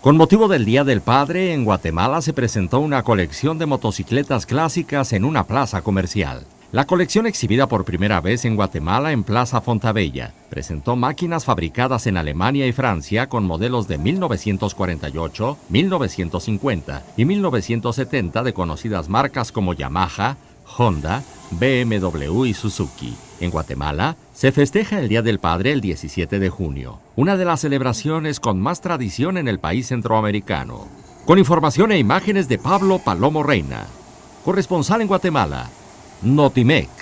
Con motivo del Día del Padre, en Guatemala se presentó una colección de motocicletas clásicas en una plaza comercial. La colección exhibida por primera vez en Guatemala en Plaza Fontabella presentó máquinas fabricadas en Alemania y Francia con modelos de 1948, 1950 y 1970 de conocidas marcas como Yamaha, Honda, BMW y Suzuki. En Guatemala se festeja el Día del Padre el 17 de junio, una de las celebraciones con más tradición en el país centroamericano. Con información e imágenes de Pablo Palomo Reina, corresponsal en Guatemala, Notimec.